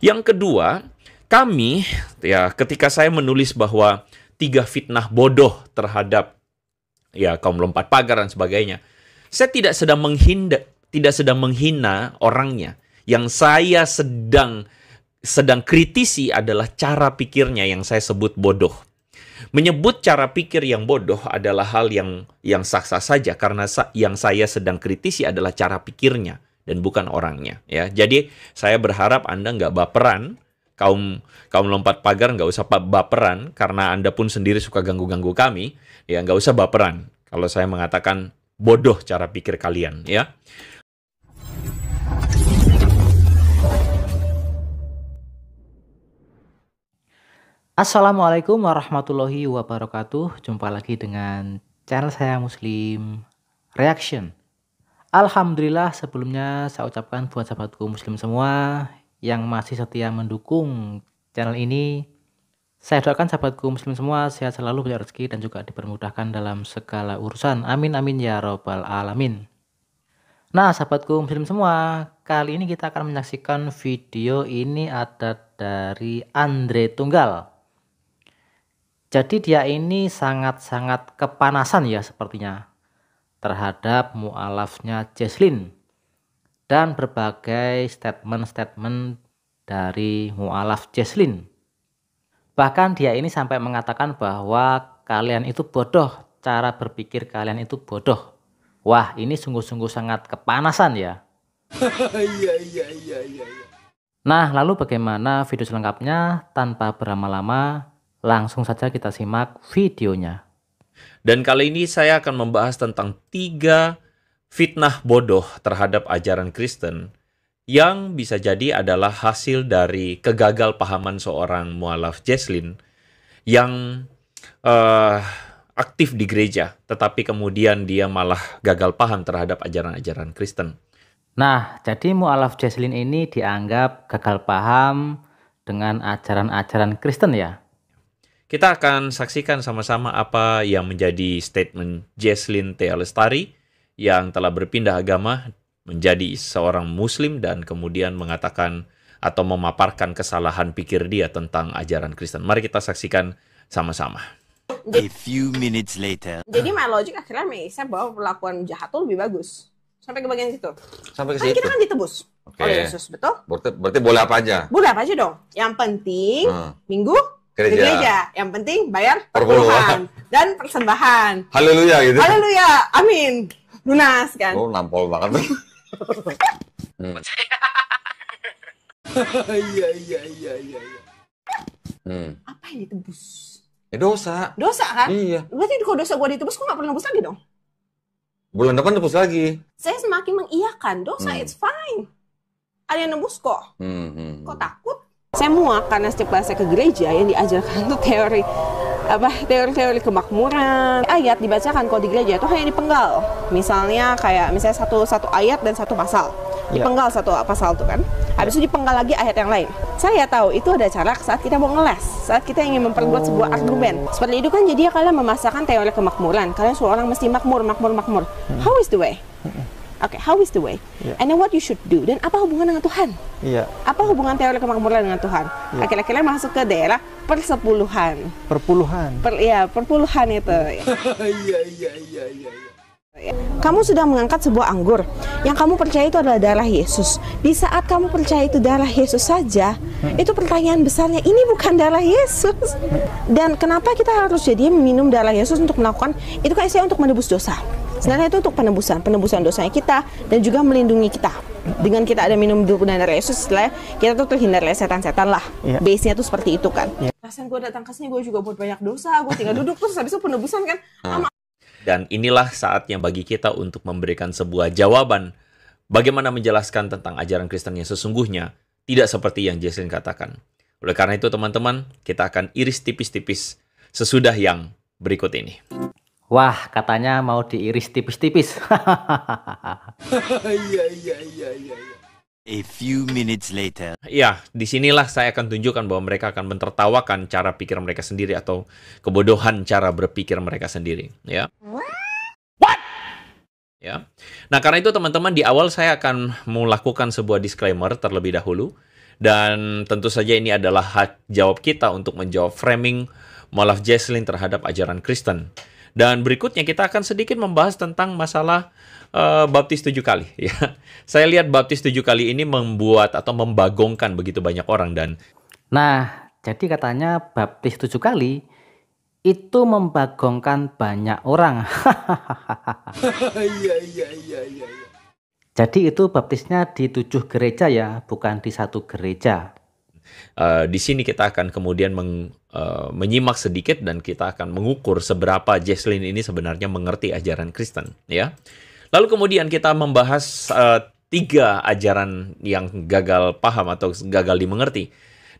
Yang kedua, kami ya ketika saya menulis bahwa tiga fitnah bodoh terhadap ya kaum lompat pagar dan sebagainya, saya tidak sedang menghindar, tidak sedang menghina orangnya. Yang saya sedang sedang kritisi adalah cara pikirnya yang saya sebut bodoh. Menyebut cara pikir yang bodoh adalah hal yang yang sah-sah saja karena sa yang saya sedang kritisi adalah cara pikirnya dan bukan orangnya ya. Jadi saya berharap Anda nggak baperan kaum kaum lompat pagar nggak usah baperan karena Anda pun sendiri suka ganggu-ganggu kami ya nggak usah baperan kalau saya mengatakan bodoh cara pikir kalian ya. Assalamualaikum warahmatullahi wabarakatuh. Jumpa lagi dengan channel saya Muslim Reaction. Alhamdulillah sebelumnya saya ucapkan buat sahabatku muslim semua yang masih setia mendukung channel ini. Saya doakan sahabatku muslim semua sehat selalu punya rezeki dan juga dipermudahkan dalam segala urusan. Amin amin ya robbal alamin. Nah sahabatku muslim semua, kali ini kita akan menyaksikan video ini ada dari Andre Tunggal. Jadi dia ini sangat-sangat kepanasan ya sepertinya terhadap mualafnya Jeslin dan berbagai statement-statement dari mualaf Jeslin Bahkan dia ini sampai mengatakan bahwa kalian itu bodoh, cara berpikir kalian itu bodoh. Wah, ini sungguh-sungguh sangat kepanasan ya. Iya, iya, iya, nah, lalu bagaimana video selengkapnya? Tanpa berlama-lama, langsung saja kita simak videonya. Dan kali ini saya akan membahas tentang tiga fitnah bodoh terhadap ajaran Kristen yang bisa jadi adalah hasil dari kegagal pahaman seorang mualaf Jeslin yang uh, aktif di gereja, tetapi kemudian dia malah gagal paham terhadap ajaran-ajaran Kristen. Nah, jadi mualaf Jeslin ini dianggap gagal paham dengan ajaran-ajaran Kristen ya? Kita akan saksikan sama-sama apa yang menjadi statement Jesslyn T. Lestari yang telah berpindah agama menjadi seorang muslim dan kemudian mengatakan atau memaparkan kesalahan pikir dia tentang ajaran Kristen. Mari kita saksikan sama-sama. A few minutes later. Jadi my logic akhirnya saya bahwa perlakuan jahat itu lebih bagus. Sampai ke bagian situ. Sampai ke kan situ. kita kan ditebus okay. oleh Yesus, betul? Berarti, berarti boleh apa aja? Boleh apa aja dong. Yang penting hmm. minggu gereja. gereja. Yang penting bayar perpuluhan dan persembahan. Haleluya gitu. Haleluya. Amin. Lunas kan. Oh, nampol banget. Hmm. Iya iya iya iya, iya. Hmm. Apa yang ditebus? Ya dosa. Dosa kan? Iya. Berarti kalau dosa gue ditebus, gue gak pernah nebus lagi dong? Bulan depan nebus lagi. Saya semakin mengiyakan dosa, hmm. it's fine. Ada yang nebus kok. Hmm, hmm. hmm. Kok takut? saya muak karena setiap kali saya ke gereja yang diajarkan tuh teori apa teori-teori kemakmuran ayat dibacakan kalau di gereja itu hanya dipenggal misalnya kayak misalnya satu satu ayat dan satu pasal dipenggal ya. satu pasal tuh kan habis itu dipenggal lagi ayat yang lain saya tahu itu ada cara saat kita mau ngeles saat kita ingin memperbuat sebuah oh. argumen seperti itu kan jadi ya kalian memasakkan teori kemakmuran kalian seorang orang mesti makmur makmur makmur hmm. how is the way hmm. Oke, okay, how is the way? Yeah. And then what you should do? Dan apa hubungan dengan Tuhan? Iya. Yeah. Apa hubungan teori kemakmuran dengan Tuhan? Yeah. Laki-laki masuk ke daerah persepuluhan. Perpuluhan. Per, ya, perpuluhan itu. Hmm. Ya. Iya, iya, iya, iya. iya. Ya. Kamu sudah mengangkat sebuah anggur yang kamu percaya itu adalah darah Yesus. Di saat kamu percaya itu darah Yesus saja, hmm. itu pertanyaan besarnya ini bukan darah Yesus. Hmm. Dan kenapa kita harus jadi minum darah Yesus untuk melakukan itu kan saya untuk menebus dosa. Sebenarnya itu untuk penebusan, penebusan dosanya kita dan juga melindungi kita. Dengan kita ada minum dan dari Yesus, setelah kita tuh terhindar dari setan-setan lah. Yeah. Base-nya tuh seperti itu kan. Yeah. Iya. Rasain gue datang ke sini gue juga buat banyak dosa, gue tinggal duduk terus habis itu penebusan kan. Hmm. dan inilah saatnya bagi kita untuk memberikan sebuah jawaban bagaimana menjelaskan tentang ajaran Kristen yang sesungguhnya tidak seperti yang Jason katakan. Oleh karena itu teman-teman, kita akan iris tipis-tipis sesudah yang berikut ini. Wah, katanya mau diiris tipis-tipis. Iya, iya, iya, iya, iya. A few minutes later. Ya, disinilah saya akan tunjukkan bahwa mereka akan mentertawakan cara pikir mereka sendiri atau kebodohan cara berpikir mereka sendiri. Ya. What? Ya. Nah, karena itu teman-teman di awal saya akan melakukan sebuah disclaimer terlebih dahulu dan tentu saja ini adalah hak jawab kita untuk menjawab framing Malaf Jesslyn terhadap ajaran Kristen. Dan berikutnya kita akan sedikit membahas tentang masalah uh, baptis tujuh kali. Ya, saya lihat baptis tujuh kali ini membuat atau membagongkan begitu banyak orang dan. Nah, jadi katanya baptis tujuh kali itu membagongkan banyak orang. Iya, iya iya iya iya. Jadi itu baptisnya di tujuh gereja ya, bukan di satu gereja. Uh, di sini kita akan kemudian meng, uh, menyimak sedikit dan kita akan mengukur seberapa Jesslyn ini sebenarnya mengerti ajaran Kristen, ya. Lalu kemudian kita membahas uh, tiga ajaran yang gagal paham atau gagal dimengerti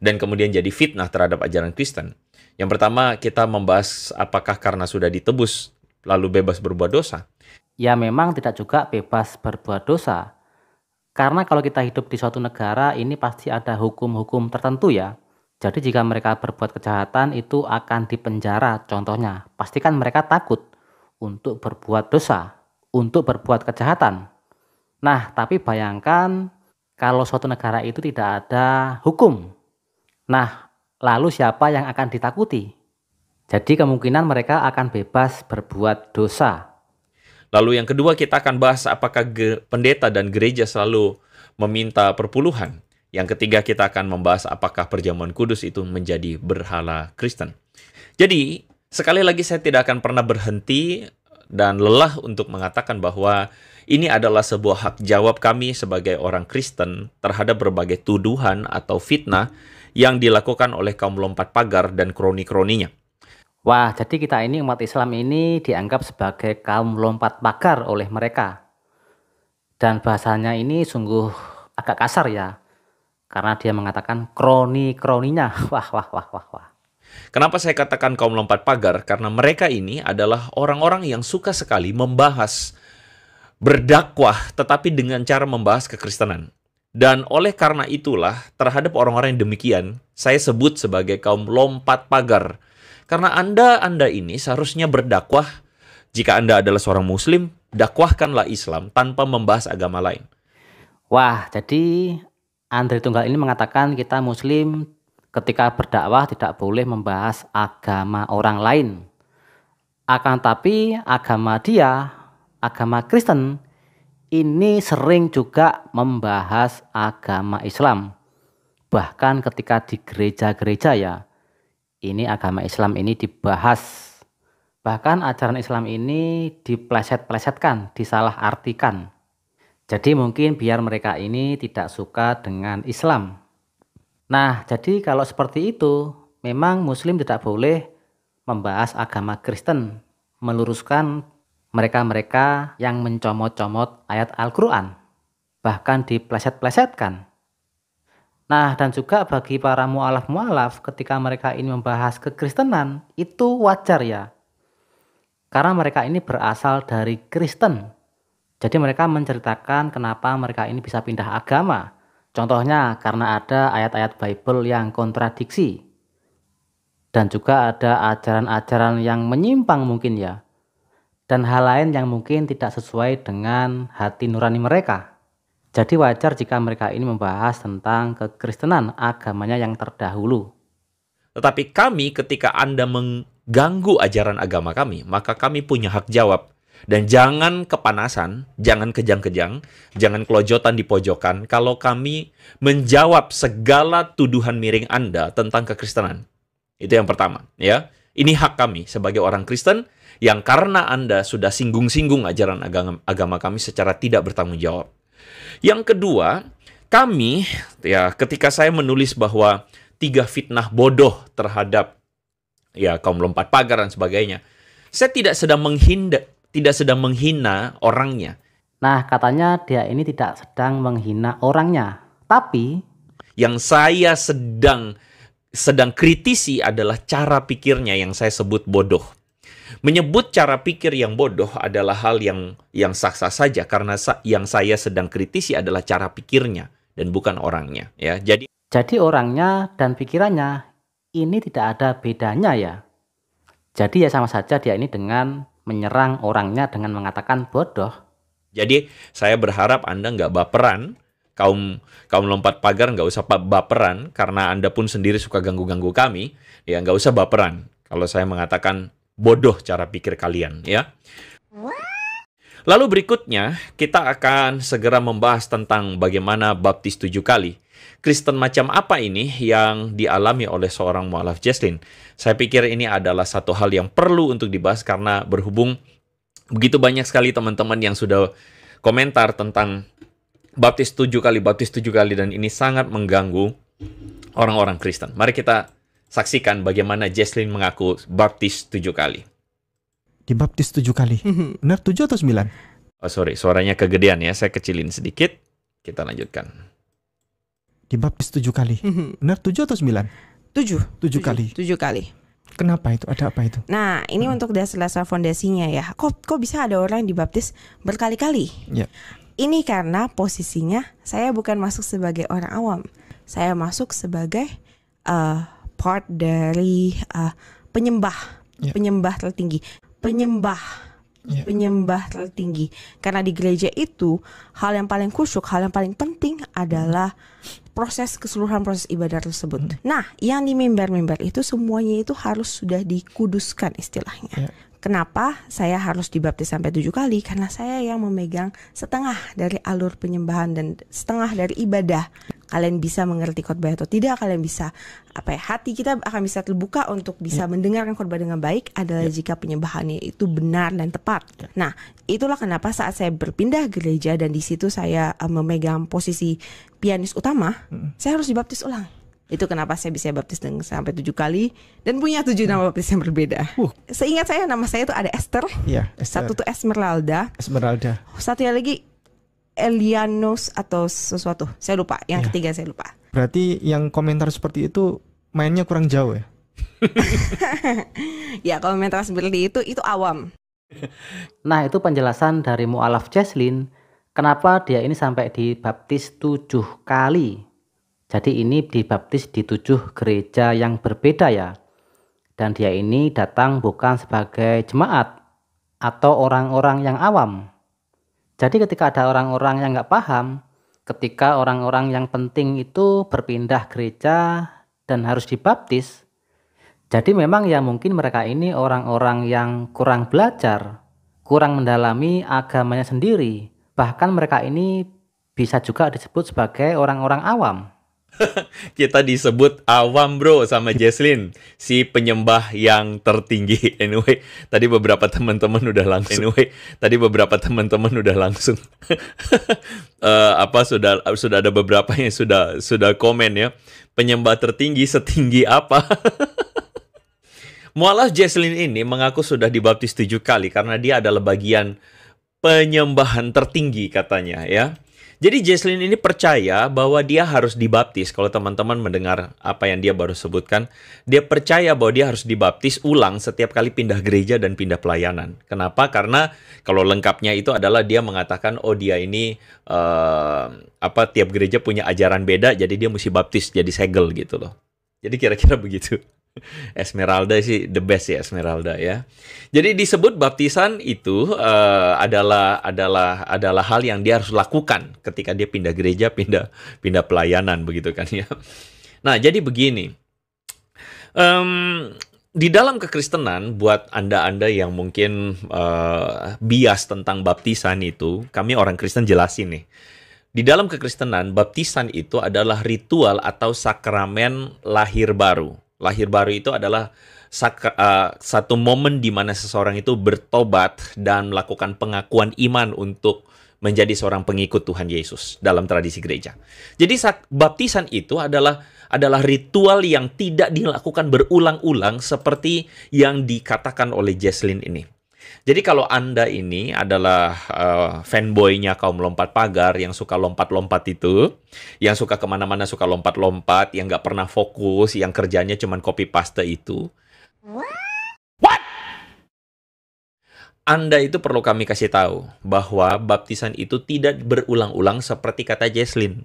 dan kemudian jadi fitnah terhadap ajaran Kristen. Yang pertama kita membahas apakah karena sudah ditebus lalu bebas berbuat dosa. Ya memang tidak juga bebas berbuat dosa karena kalau kita hidup di suatu negara ini pasti ada hukum-hukum tertentu ya. Jadi jika mereka berbuat kejahatan itu akan dipenjara contohnya. Pastikan mereka takut untuk berbuat dosa, untuk berbuat kejahatan. Nah, tapi bayangkan kalau suatu negara itu tidak ada hukum. Nah, lalu siapa yang akan ditakuti? Jadi kemungkinan mereka akan bebas berbuat dosa Lalu yang kedua kita akan bahas apakah pendeta dan gereja selalu meminta perpuluhan. Yang ketiga kita akan membahas apakah perjamuan kudus itu menjadi berhala Kristen. Jadi sekali lagi saya tidak akan pernah berhenti dan lelah untuk mengatakan bahwa ini adalah sebuah hak jawab kami sebagai orang Kristen terhadap berbagai tuduhan atau fitnah yang dilakukan oleh kaum lompat pagar dan kroni-kroninya. Wah, jadi kita ini umat Islam ini dianggap sebagai kaum lompat pagar oleh mereka. Dan bahasanya ini sungguh agak kasar ya. Karena dia mengatakan kroni-kroninya. Wah, wah, wah, wah, wah. Kenapa saya katakan kaum lompat pagar? Karena mereka ini adalah orang-orang yang suka sekali membahas berdakwah tetapi dengan cara membahas kekristenan. Dan oleh karena itulah terhadap orang-orang yang demikian, saya sebut sebagai kaum lompat pagar karena Anda Anda ini seharusnya berdakwah jika Anda adalah seorang muslim, dakwahkanlah Islam tanpa membahas agama lain. Wah, jadi Andre Tunggal ini mengatakan kita muslim ketika berdakwah tidak boleh membahas agama orang lain. Akan tapi agama dia, agama Kristen ini sering juga membahas agama Islam. Bahkan ketika di gereja-gereja ya, ini agama Islam ini dibahas bahkan ajaran Islam ini dipleset-plesetkan, disalahartikan. Jadi mungkin biar mereka ini tidak suka dengan Islam. Nah, jadi kalau seperti itu, memang muslim tidak boleh membahas agama Kristen, meluruskan mereka-mereka yang mencomot-comot ayat Al-Qur'an, bahkan dipleset-plesetkan. Nah, dan juga bagi para mualaf-mualaf ketika mereka ini membahas kekristenan, itu wajar ya. Karena mereka ini berasal dari Kristen. Jadi mereka menceritakan kenapa mereka ini bisa pindah agama. Contohnya karena ada ayat-ayat Bible yang kontradiksi. Dan juga ada ajaran-ajaran yang menyimpang mungkin ya. Dan hal lain yang mungkin tidak sesuai dengan hati nurani mereka. Jadi wajar jika mereka ini membahas tentang kekristenan agamanya yang terdahulu. Tetapi kami ketika Anda mengganggu ajaran agama kami, maka kami punya hak jawab. Dan jangan kepanasan, jangan kejang-kejang, jangan kelojotan di pojokan kalau kami menjawab segala tuduhan miring Anda tentang kekristenan. Itu yang pertama, ya. Ini hak kami sebagai orang Kristen yang karena Anda sudah singgung-singgung ajaran agama, agama kami secara tidak bertanggung jawab. Yang kedua, kami ya ketika saya menulis bahwa tiga fitnah bodoh terhadap ya kaum lompat pagar dan sebagainya, saya tidak sedang menghindar, tidak sedang menghina orangnya. Nah, katanya dia ini tidak sedang menghina orangnya, tapi yang saya sedang sedang kritisi adalah cara pikirnya yang saya sebut bodoh. Menyebut cara pikir yang bodoh adalah hal yang yang sah-sah saja karena sa yang saya sedang kritisi adalah cara pikirnya dan bukan orangnya ya. Jadi jadi orangnya dan pikirannya ini tidak ada bedanya ya. Jadi ya sama saja dia ini dengan menyerang orangnya dengan mengatakan bodoh. Jadi saya berharap Anda nggak baperan, kaum kaum lompat pagar nggak usah baperan karena Anda pun sendiri suka ganggu-ganggu kami, ya nggak usah baperan. Kalau saya mengatakan bodoh cara pikir kalian ya. Lalu berikutnya kita akan segera membahas tentang bagaimana baptis tujuh kali. Kristen macam apa ini yang dialami oleh seorang mualaf Jaslin? Saya pikir ini adalah satu hal yang perlu untuk dibahas karena berhubung begitu banyak sekali teman-teman yang sudah komentar tentang baptis tujuh kali, baptis tujuh kali dan ini sangat mengganggu orang-orang Kristen. Mari kita Saksikan bagaimana Jesslyn mengaku baptis tujuh kali. Dibaptis tujuh kali? Mhm. Benar tujuh atau sembilan? Oh sorry, suaranya kegedean ya. Saya kecilin sedikit. Kita lanjutkan. Dibaptis tujuh kali? Mhm. Benar tujuh atau sembilan? Tujuh. Tujuh kali? Tujuh kali. Kenapa itu? Ada apa itu? Nah, ini hmm. untuk dasar-dasar fondasinya ya. Kok kok bisa ada orang yang dibaptis berkali-kali? Ya. Ini karena posisinya saya bukan masuk sebagai orang awam. Saya masuk sebagai uh, part dari uh, penyembah, yeah. penyembah tertinggi, penyembah, yeah. penyembah tertinggi. Karena di gereja itu hal yang paling khusyuk, hal yang paling penting adalah proses keseluruhan proses ibadah tersebut. Hmm. Nah, yang di member member itu semuanya itu harus sudah dikuduskan istilahnya. Yeah. Kenapa saya harus dibaptis sampai tujuh kali? Karena saya yang memegang setengah dari alur penyembahan dan setengah dari ibadah kalian bisa mengerti khotbah atau tidak, kalian bisa apa ya hati kita akan bisa terbuka untuk bisa yeah. mendengarkan khotbah dengan baik adalah yeah. jika penyembahannya itu benar dan tepat. Yeah. Nah, itulah kenapa saat saya berpindah gereja dan di situ saya uh, memegang posisi pianis utama, mm. saya harus dibaptis ulang. Itu kenapa saya bisa baptis dengan sampai tujuh kali dan punya tujuh mm. nama baptis yang berbeda. Uh. Seingat saya nama saya itu ada Esther. yeah, Esther. Satu tuh Esmeralda. Esmeralda. Satu lagi Elianos atau sesuatu. Saya lupa. Yang ya. ketiga saya lupa. Berarti yang komentar seperti itu mainnya kurang jauh ya? ya komentar seperti itu itu awam. Nah itu penjelasan dari Mu'alaf Jaslin Kenapa dia ini sampai dibaptis tujuh kali Jadi ini dibaptis di tujuh gereja yang berbeda ya Dan dia ini datang bukan sebagai jemaat Atau orang-orang yang awam jadi ketika ada orang-orang yang nggak paham, ketika orang-orang yang penting itu berpindah gereja dan harus dibaptis, jadi memang ya mungkin mereka ini orang-orang yang kurang belajar, kurang mendalami agamanya sendiri. Bahkan mereka ini bisa juga disebut sebagai orang-orang awam. kita disebut awam bro sama Jesslyn si penyembah yang tertinggi anyway tadi beberapa teman-teman udah langsung anyway tadi beberapa teman-teman udah langsung uh, apa sudah sudah ada beberapa yang sudah sudah komen ya penyembah tertinggi setinggi apa Mualaf Jesslyn ini mengaku sudah dibaptis tujuh kali karena dia adalah bagian penyembahan tertinggi katanya ya jadi Jesslyn ini percaya bahwa dia harus dibaptis. Kalau teman-teman mendengar apa yang dia baru sebutkan, dia percaya bahwa dia harus dibaptis ulang setiap kali pindah gereja dan pindah pelayanan. Kenapa? Karena kalau lengkapnya itu adalah dia mengatakan, oh dia ini uh, apa tiap gereja punya ajaran beda, jadi dia mesti baptis jadi segel gitu loh. Jadi kira-kira begitu. Esmeralda sih the best ya Esmeralda ya. Jadi disebut baptisan itu uh, adalah adalah adalah hal yang dia harus lakukan ketika dia pindah gereja, pindah pindah pelayanan begitu kan ya. Nah jadi begini, um, di dalam kekristenan buat anda-anda yang mungkin uh, bias tentang baptisan itu, kami orang Kristen jelasin nih. Di dalam kekristenan, baptisan itu adalah ritual atau sakramen lahir baru lahir baru itu adalah uh, satu momen di mana seseorang itu bertobat dan melakukan pengakuan iman untuk menjadi seorang pengikut Tuhan Yesus dalam tradisi gereja. Jadi sak, baptisan itu adalah adalah ritual yang tidak dilakukan berulang-ulang seperti yang dikatakan oleh Jesslyn ini. Jadi kalau Anda ini adalah uh, fanboynya kaum lompat pagar yang suka lompat-lompat itu, yang suka kemana-mana suka lompat-lompat, yang nggak pernah fokus, yang kerjanya cuma copy paste itu. What? Anda itu perlu kami kasih tahu bahwa baptisan itu tidak berulang-ulang seperti kata Jesslyn.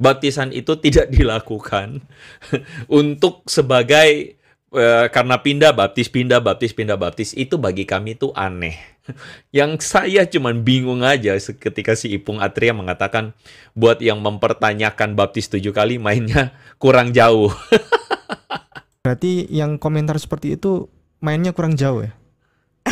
Baptisan itu tidak dilakukan untuk sebagai Eh, karena pindah baptis, pindah baptis, pindah baptis itu bagi kami itu aneh. Yang saya cuman bingung aja ketika si Ipung Atria mengatakan buat yang mempertanyakan baptis tujuh kali mainnya kurang jauh. Berarti yang komentar seperti itu mainnya kurang jauh ya?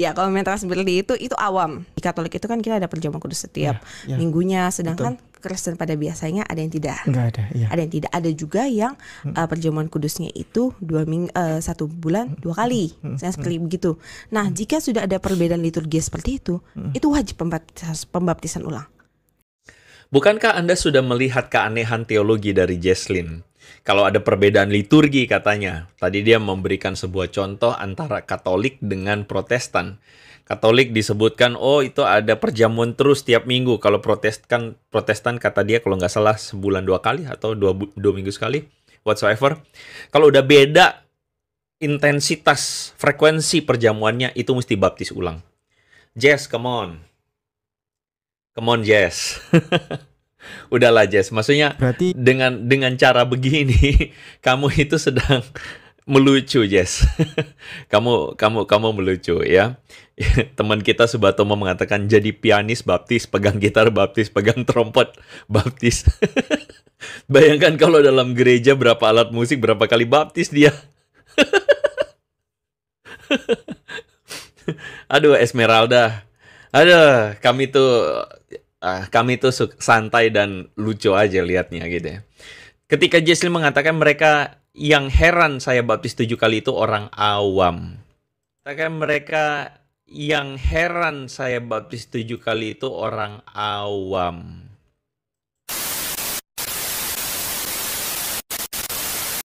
ya komentar seperti itu itu awam di Katolik itu kan kita ada perjamuan kudus setiap ya, ya. minggunya sedangkan Betul Kristen pada biasanya ada yang tidak. Enggak ada, iya. Ada yang tidak. Ada juga yang uh, perjamuan kudusnya itu dua ming uh, satu bulan hmm. dua kali. Hmm. Saya seperti begitu. Nah, jika sudah ada perbedaan liturgi seperti itu, itu wajib pembaptisan, pembaptisan ulang. Bukankah Anda sudah melihat keanehan teologi dari Jesslyn? Kalau ada perbedaan liturgi katanya. Tadi dia memberikan sebuah contoh antara Katolik dengan Protestan. Katolik disebutkan oh itu ada perjamuan terus tiap minggu kalau Protestan Protestan kata dia kalau nggak salah sebulan dua kali atau dua, dua minggu sekali whatsoever kalau udah beda intensitas frekuensi perjamuannya itu mesti baptis ulang Jess come on come on Jess udahlah Jess maksudnya berarti dengan dengan cara begini kamu itu sedang melucu Jess. kamu kamu kamu melucu ya. teman kita Subatomo mengatakan jadi pianis baptis, pegang gitar baptis, pegang trompet baptis. Bayangkan kalau dalam gereja berapa alat musik, berapa kali baptis dia. Aduh Esmeralda. Aduh, kami tuh uh, kami tuh santai dan lucu aja liatnya gitu ya. Ketika Jesslyn mengatakan mereka yang heran saya baptis tujuh kali itu orang awam. Katakan mereka yang heran saya baptis tujuh kali itu orang awam.